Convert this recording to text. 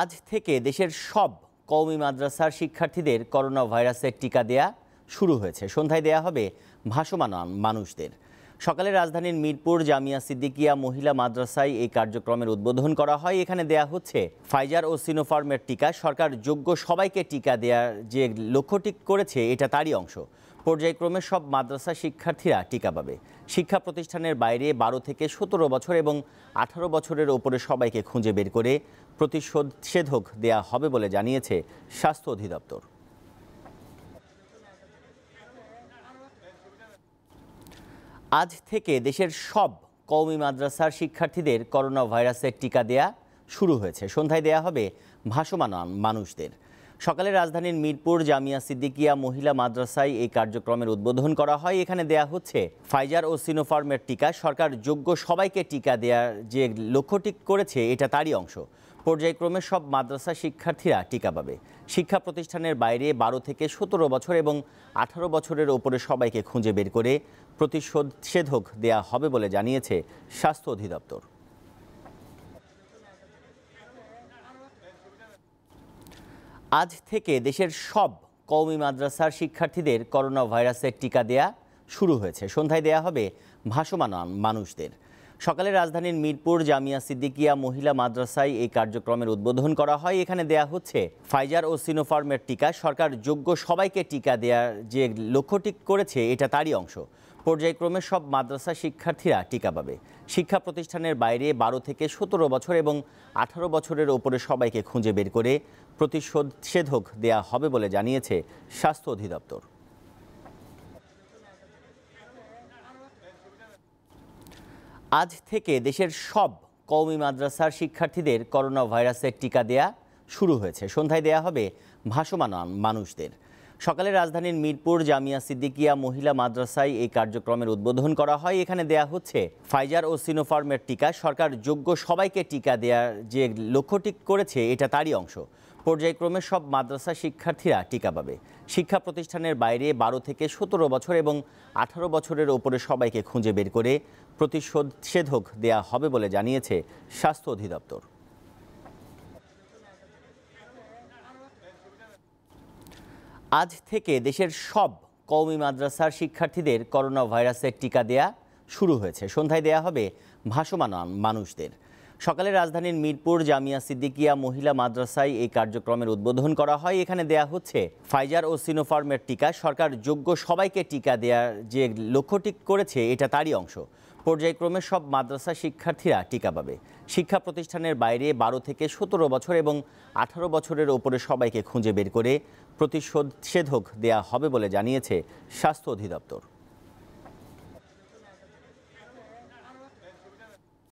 আজ থেকে দেশের সব কওমি মাদ্রাসার শিক্ষার্থীদের করোনা ভাইরাসের টিকা দেয়া শুরু হয়েছে সন্ধ্যায় দেয়া হবে ভাসমান মানুষদের সকালে রাজধানীর মিরপুর জামিয়া সিদ্দিকিয়া মহিলা মাদ্রাসায় এই কার্যক্রমের উদ্বোধন করা হয় এখানে দেয়া হচ্ছে ফাইজার ও সিনোফার্মের টিকা সরকার যোগ্য সবাইকে টিকা দেওয়ার যে লক্ষ্য ঠিক করেছে এটা তারই অংশ পর্যায়ক্রমে সব মাদ্রাসা শিক্ষার্থীরা টিকা পাবে শিক্ষা প্রতিষ্ঠানের বাইরে বারো থেকে সতেরো বছর এবং আঠারো বছরের ওপরে সবাইকে খুঁজে বের করে প্রতিষেধক দেয়া হবে বলে জানিয়েছে স্বাস্থ্য অধিদপ্তর আজ থেকে দেশের সব কওমি মাদ্রাসার শিক্ষার্থীদের করোনা ভাইরাসের টিকা দেয়া শুরু হয়েছে সন্ধ্যায় দেয়া হবে ভাসমান মানুষদের সকালে রাজধানীর মিরপুর জামিয়া সিদ্দিকিয়া মহিলা মাদ্রাসায় এই কার্যক্রমের উদ্বোধন করা হয় এখানে দেয়া হচ্ছে ফাইজার ও সিনোফার্মের টিকা সরকার যোগ্য সবাইকে টিকা দেওয়ার যে লক্ষ্যটি করেছে এটা তারই অংশ পর্যায়ক্রমে সব মাদ্রাসা শিক্ষার্থীরা টিকা পাবে শিক্ষা প্রতিষ্ঠানের বাইরে বারো থেকে সতেরো বছর এবং আঠারো বছরের ওপরে সবাইকে খুঁজে বের করে প্রতিষেধক দেয়া হবে বলে জানিয়েছে স্বাস্থ্য অধিদপ্তর আজ থেকে দেশের সব কওমি মাদ্রাসার শিক্ষার্থীদের করোনা ভাইরাসের টিকা দেয়া শুরু হয়েছে সন্ধ্যায় দেয়া হবে ভাসমান মানুষদের সকালে রাজধানীর মিরপুর জামিয়া সিদ্দিকিয়া মহিলা মাদ্রাসায় এই কার্যক্রমের উদ্বোধন করা হয় এখানে দেয়া হচ্ছে ফাইজার ও সিনোফার্মের টিকা সরকার যোগ্য সবাইকে টিকা দেওয়ার যে লক্ষ্য ঠিক করেছে এটা তারই অংশ পর্যায়ক্রমে সব মাদ্রাসা শিক্ষার্থীরা টিকা পাবে শিক্ষা প্রতিষ্ঠানের বাইরে বারো থেকে সতেরো বছর এবং আঠারো বছরের ওপরে সবাইকে খুঁজে বের করে প্রতিষেধক দেয়া হবে বলে জানিয়েছে স্বাস্থ্য অধিদপ্তর আজ থেকে দেশের সব কওমি মাদ্রাসার শিক্ষার্থীদের করোনা ভাইরাসের টিকা দেয়া শুরু হয়েছে সন্ধ্যায় দেয়া হবে ভাসমান মানুষদের সকালে রাজধানীর মিরপুর জামিয়া সিদ্দিকিয়া মহিলা মাদ্রাসায় এই কার্যক্রমের উদ্বোধন করা হয় এখানে দেয়া হচ্ছে ফাইজার ও সিনোফার্মের টিকা সরকার যোগ্য সবাইকে টিকা দেওয়ার যে লক্ষ্য ঠিক করেছে এটা তারই অংশ পর্যায়ক্রমে সব মাদ্রাসা শিক্ষার্থীরা টিকা পাবে শিক্ষা প্রতিষ্ঠানের বাইরে বারো থেকে সতেরো বছর এবং আঠারো বছরের ওপরে সবাইকে খুঁজে বের করে প্রতিষেধক দেয়া হবে বলে জানিয়েছে স্বাস্থ্য অধিদপ্তর আজ থেকে দেশের সব কওমি মাদ্রাসার শিক্ষার্থীদের করোনা ভাইরাসের টিকা দেয়া শুরু হয়েছে সন্ধ্যায় দেয়া হবে ভাসমান মানুষদের সকালে রাজধানীর মিরপুর জামিয়া সিদ্দিকিয়া মহিলা মাদ্রাসায় এই কার্যক্রমের উদ্বোধন করা হয় এখানে দেয়া হচ্ছে ফাইজার ও সিনোফার্মের টিকা সরকার যোগ্য সবাইকে টিকা দেওয়ার যে লক্ষ্য ঠিক করেছে এটা তারই অংশ পর্যায়ক্রমে সব মাদ্রাসা শিক্ষার্থীরা টিকা পাবে শিক্ষা প্রতিষ্ঠানের বাইরে বারো থেকে সতেরো বছর এবং আঠারো বছরের ওপরে সবাইকে খুঁজে বের করে প্রতিষেধক দেয়া হবে বলে জানিয়েছে স্বাস্থ্য অধিদপ্তর